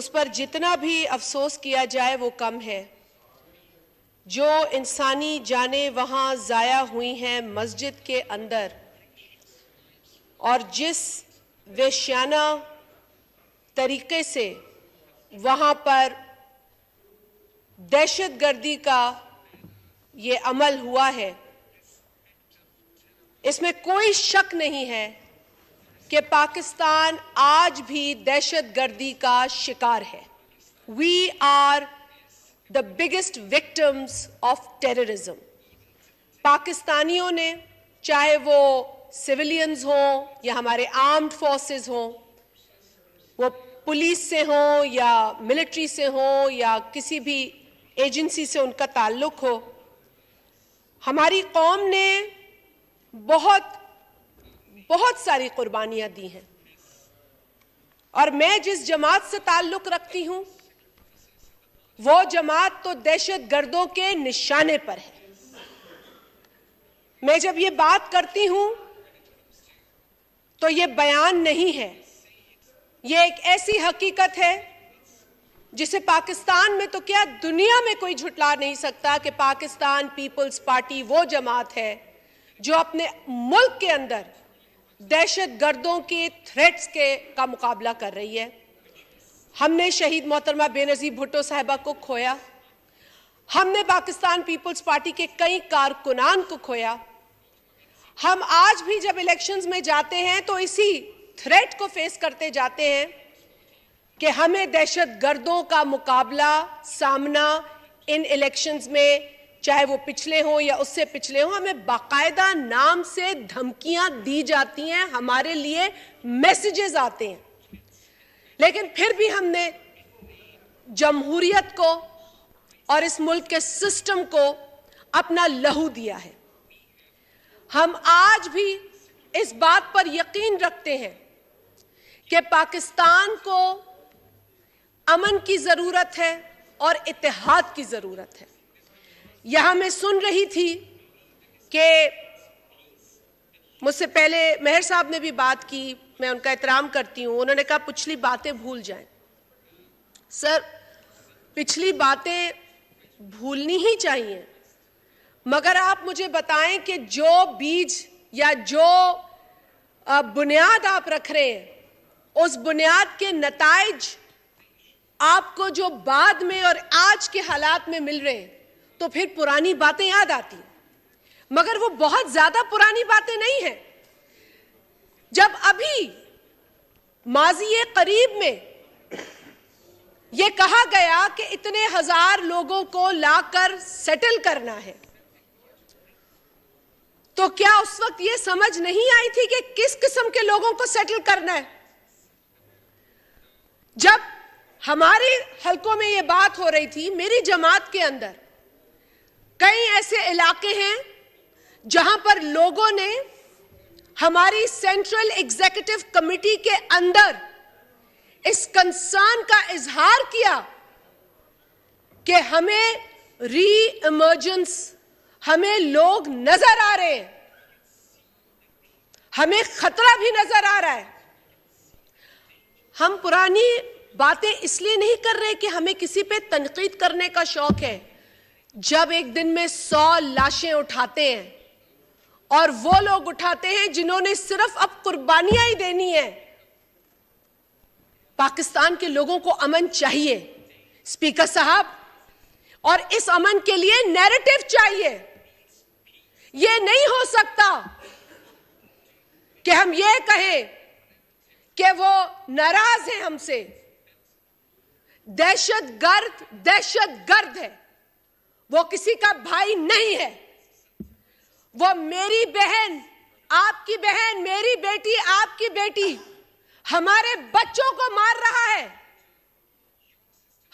उस पर जितना भी अफसोस किया जाए वो कम है जो इंसानी जाने वहाँ ज़ाया हुई हैं मस्जिद के अंदर और जिस वेश्याना तरीके से वहाँ पर दहशत गर्दी का ये अमल हुआ है इसमें कोई शक नहीं है कि पाकिस्तान आज भी दहशत गर्दी का शिकार है we are the biggest victims of terrorism पाकिस्तानियों ने चाहे वो सिविलियंस हों या हमारे आर्म्ड फोर्सेस हों वो पुलिस से हों या मिलिट्री से हों या किसी भी एजेंसी से उनका ताल्लुक हो हमारी कौम ने बहुत बहुत सारी कुर्बानियां दी हैं और मैं जिस जमात से ताल्लुक रखती हूं वो जमात तो दहशत गर्दों के निशाने पर है मैं जब ये बात करती हूं तो ये बयान नहीं है ये एक ऐसी हकीकत है जिसे पाकिस्तान में तो क्या दुनिया में कोई झुटला नहीं सकता कि पाकिस्तान पीपल्स पार्टी वो जमात है जो अपने मुल्क के अंदर दहशत गर्दों के थ्रेट्स के का मुकाबला कर रही है हमने शहीद मोहतरमा बेनजीर भुट्टो साहबा को खोया हमने पाकिस्तान पीपल्स पार्टी के कई कारकुनान को खोया हम आज भी जब इलेक्शंस में जाते हैं तो इसी थ्रेट को फेस करते जाते हैं कि हमें दहशत गर्दों का मुकाबला सामना इन इलेक्शंस में चाहे वो पिछले हों या उससे पिछले हों हमें बाकायदा नाम से धमकियां दी जाती हैं हमारे लिए मैसेजेस आते हैं लेकिन फिर भी हमने जमहूरियत को और इस मुल्क के सिस्टम को अपना लहू दिया है हम आज भी इस बात पर यकीन रखते हैं कि पाकिस्तान को अमन की ज़रूरत है और इतिहाद की ज़रूरत है यहां मैं सुन रही थी कि मुझसे पहले मेहर साहब ने भी बात की मैं उनका एहतराम करती हूँ उन्होंने कहा पिछली बातें भूल जाएं सर पिछली बातें भूलनी ही चाहिए मगर आप मुझे बताएं कि जो बीज या जो बुनियाद आप रख रहे हैं उस बुनियाद के नतज आपको जो बाद में और आज के हालात में मिल रहे हैं तो फिर पुरानी बातें याद आती मगर वो बहुत ज्यादा पुरानी बातें नहीं है जब अभी माजी करीब में ये कहा गया कि इतने हजार लोगों को लाकर सेटल करना है तो क्या उस वक्त ये समझ नहीं आई थी कि किस किस्म के लोगों को सेटल करना है जब हमारे हलकों में ये बात हो रही थी मेरी जमात के अंदर कई ऐसे इलाके हैं जहां पर लोगों ने हमारी सेंट्रल एग्जीक्यूटिव कमिटी के अंदर इस कंसर्न का इजहार किया कि हमें री इमरजेंस हमें लोग नजर आ रहे हैं हमें खतरा भी नजर आ रहा है हम पुरानी बातें इसलिए नहीं कर रहे कि हमें किसी पे तनकीद करने का शौक है जब एक दिन में सौ लाशें उठाते हैं और वो लोग उठाते हैं जिन्होंने सिर्फ अब कुर्बानियां ही देनी है पाकिस्तान के लोगों को अमन चाहिए स्पीकर साहब और इस अमन के लिए नैरेटिव चाहिए यह नहीं हो सकता कि हम ये कहें कि वो नाराज है हमसे दहशत गर्द दहशत गर्द है वो किसी का भाई नहीं है वो मेरी बहन आपकी बहन मेरी बेटी आपकी बेटी हमारे बच्चों को मार रहा है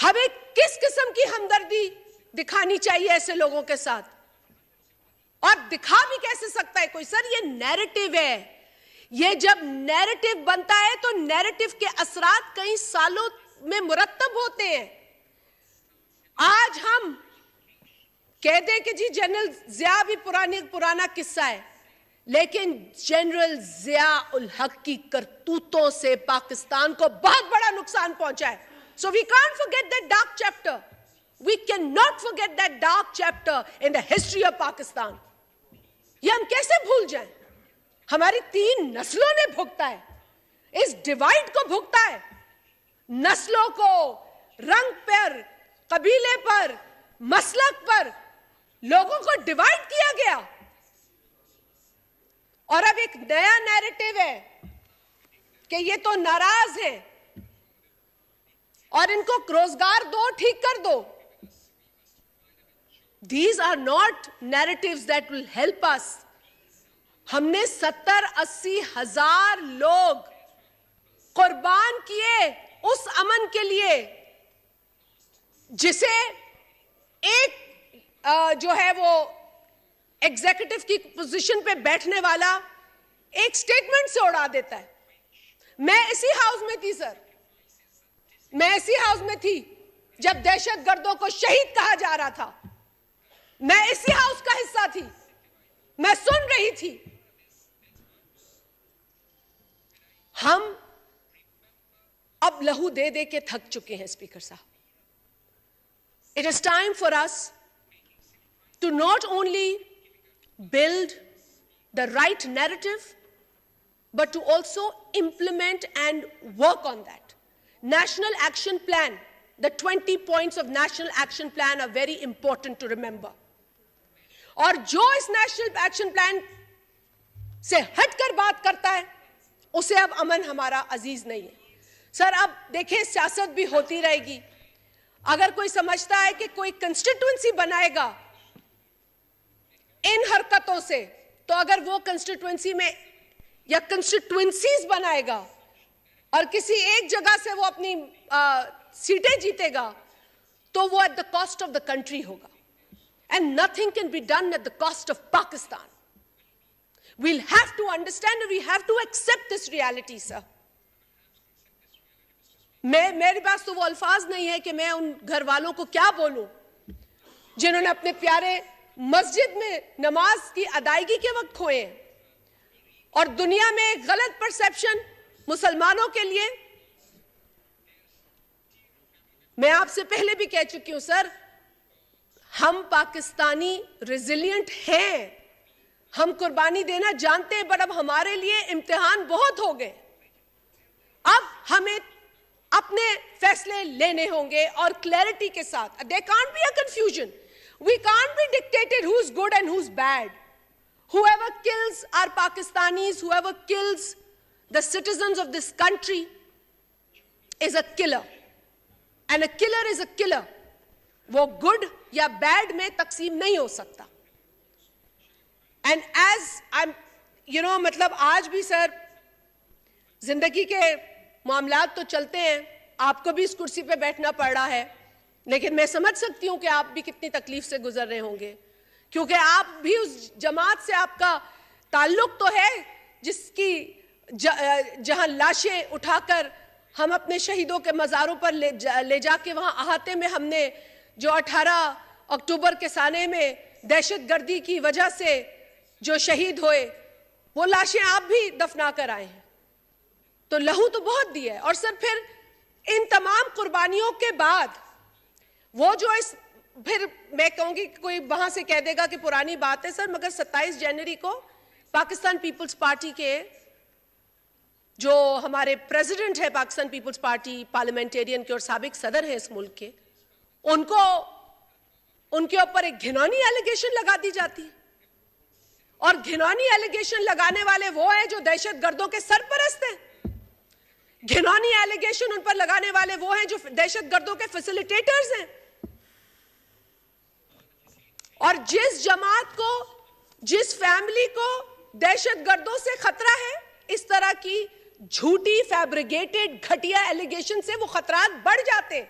हमें किस किस्म की हमदर्दी दिखानी चाहिए ऐसे लोगों के साथ और दिखा भी कैसे सकता है कोई सर ये नैरेटिव है ये जब नैरेटिव बनता है तो नैरेटिव के असरात कई सालों में मुरतब होते हैं कह दें कि जी जनरल जिया भी पुराने पुराना किस्सा है लेकिन जनरल जिया उल हक की करतूतों से पाकिस्तान को बहुत बड़ा नुकसान पहुंचा है so we can't forget that dark chapter we can not forget that dark chapter in the history of Pakistan ये हम कैसे भूल जाएं हमारी तीन नस्लों ने भुगता है इस डिवाइड को भुगता है नस्लों को रंग पर कबीले पर मसलक पर लोगों को डिवाइड किया गया और अब एक नया नैरेटिव है कि ये तो नाराज हैं और इनको रोजगार दो ठीक कर दो these are not narrative that will help us हमने सत्तर अस्सी हजार लोग कुर्बान किए उस अमन के लिए जिसे एक जो है वो एग्जीक्यूटिव की पोजीशन पे बैठने वाला एक स्टेटमेंट से उड़ा देता है मैं इसी हाउस में थी सर मैं इसी हाउस में थी जब दहशत गर्दों को शहीद कहा जा रहा था मैं इसी हाउस का हिस्सा थी मैं सुन रही थी हम अब लहू दे दे के थक चुके हैं स्पीकर साहब it is time for us to not only build the right narrative, but to also implement and work on that. National Action Plan, the 20 points of National Action Plan are very important to remember. और जो इस national action plan से हटकर बात करता है उसे अब अमन हमारा अजीज नहीं है सर अब देखिए सियासत भी होती रहेगी अगर कोई समझता है कि कोई कंस्टिट्यूंसी बनाएगा इन हरकतों से तो अगर वो कंस्टिट्युएंसी में या कंस्टिट्युएंसीज बनाएगा और किसी एक जगह से वो अपनी आ, सीटें जीतेगा तो वो at the cost of the country होगा and nothing can be done at the cost of Pakistan we'll have to understand we have to accept this reality sir मैं मेरे पास तो वो अल्फाज नहीं है कि मैं उन घर वालों को क्या बोलूं जिन्होंने अपने प्यारे मस्जिद में नमाज की अदायगी के वक्त खोए हैं और दुनिया में एक गलत परसेप्शन मुसलमानों के लिए मैं आपसे पहले भी कह चुकी हूं सर हम पाकिस्तानी रेजिलियंट हैं हम कुर्बानी देना जानते हैं बट अब हमारे लिए इम्तिहान बहुत हो गए अब हमें अपने फैसले लेने होंगे और क्लैरिटी के साथ they can't be a confusion We can't be dictated who's good and who's bad. Whoever kills our Pakistanis, whoever kills the citizens of this country is a killer. And a killer is a killer. Wo good ya bad mein taqseem nahi ho sakta. And as I'm, you know, matlab aaj bhi sir, zindagi ke मामला तो चलते हैं आपको भी इस कुर्सी पे बैठना पड़ रहा है लेकिन मैं समझ सकती हूँ कि आप भी कितनी तकलीफ से गुजर रहे होंगे क्योंकि आप भी उस जमात से आपका ताल्लुक तो है जिसकी जहाँ लाशें उठाकर हम अपने शहीदों के मज़ारों पर ले जा ले जाके वहाँ अहाते में हमने जो 18 अक्टूबर के साने में दहशत गर्दी की वजह से जो शहीद हुए वो लाशें आप भी दफना कर आए हैं तो लहू तो बहुत दिया है और सर फिर इन तमाम कुर्बानियों के बाद वो जो इस फिर मैं कहूंगी कोई वहां से कह देगा कि पुरानी बात है सर मगर 27 जनवरी को पाकिस्तान पीपल्स पार्टी के जो हमारे प्रेसिडेंट है पाकिस्तान पीपल्स पार्टी पार्लियामेंटेरियन के और सबक सदर हैं इस मुल्क के उनको उनके ऊपर एक घिनौनी एलिगेशन लगा दी जाती है और घिनौनी एलिगेशन लगाने वाले वो हैं जो दहशत गर्दों के सरपरस्त हैं घिनौनी एलिगेशन उन पर लगाने वाले वो हैं जो दहशत गर्दों के फैसिलिटेटर्स हैं और जिस जमात को जिस फैमिली को दहशत गर्दों से खतरा है इस तरह की झूठी फैब्रिकेटेड घटिया एलिगेशन से वो खतरा बढ़ जाते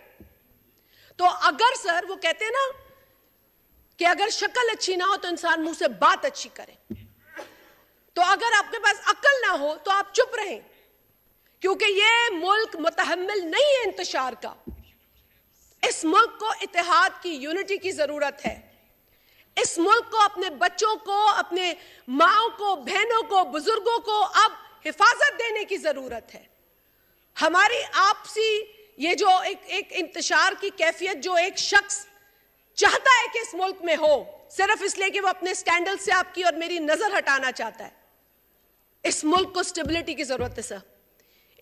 तो अगर सर वो कहते हैं ना कि अगर शक्ल अच्छी ना हो तो इंसान मुंह से बात अच्छी करे तो अगर आपके पास अक्ल ना हो तो आप चुप रहें क्योंकि ये मुल्क मुतहमल नहीं है इंतजार का इस मुल्क को इतिहाद की यूनिटी की जरूरत है इस मुल्क को अपने बच्चों को अपने माओ को बहनों को बुजुर्गों को अब हिफाजत देने की ज़रूरत है हमारी आपसी ये जो एक एक इंतजार की कैफियत जो एक शख्स चाहता है कि इस मुल्क में हो सिर्फ इसलिए कि वो अपने स्कैंडल से आपकी और मेरी नज़र हटाना चाहता है इस मुल्क को स्टेबिलिटी की ज़रूरत है sir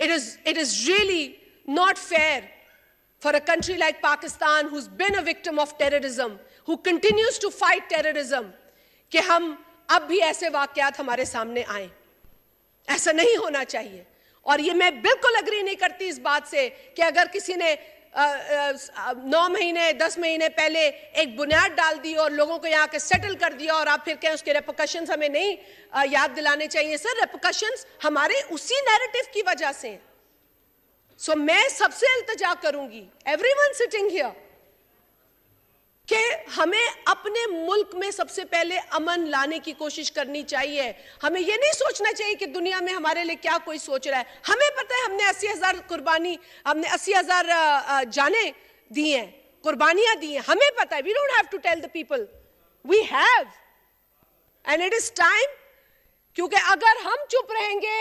it is it is really not fair for a country like Pakistan who's been a victim of who continues to fight terrorism कि हम अब भी ऐसे वाकयात हमारे सामने आए ऐसा नहीं होना चाहिए और ये मैं बिल्कुल अग्री नहीं करती इस बात से कि अगर किसी ने नौ महीने दस महीने पहले एक बुनियाद डाल दी और लोगों को यहाँ के सेटल कर दिया और आप फिर कहें उसके रेपोकशन हमें नहीं आ, याद दिलाने चाहिए सर रेपोकशन हमारे उसी नैरेटिव की वजह से सो so, मैं सबसे इल्तजा करूंगी एवरी वन सिटिंग हियर कि हमें अपने मुल्क में सबसे पहले अमन लाने की कोशिश करनी चाहिए हमें यह नहीं सोचना चाहिए कि दुनिया में हमारे लिए क्या कोई सोच रहा है हमें पता है हमने अस्सी हज़ार कुर्बानी हमने अस्सी हज़ार जाने दी हैं कुर्बानियां दी हैं हमें पता है we don't have to tell the people we have and it is time क्योंकि अगर हम चुप रहेंगे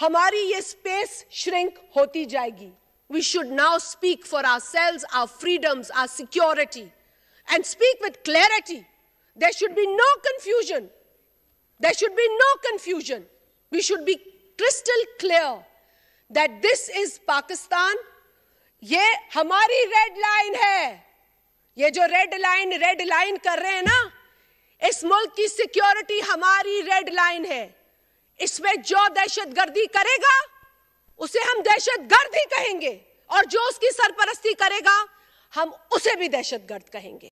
हमारी ये स्पेस श्रिंक होती जाएगी we should now speak for ourselves our freedoms our security and speak with clarity. There should be no confusion. There should be no confusion. We should be crystal clear that this is Pakistan. ये हमारी red line है ये जो red line red line कर रहे हैं ना इस मुल्क की सिक्योरिटी हमारी रेड लाइन है इसमें जो दहशत गर्दी करेगा उसे हम दहशत गर्द ही कहेंगे और जो उसकी सरपरस्ती करेगा हम उसे भी दहशत गर्द कहेंगे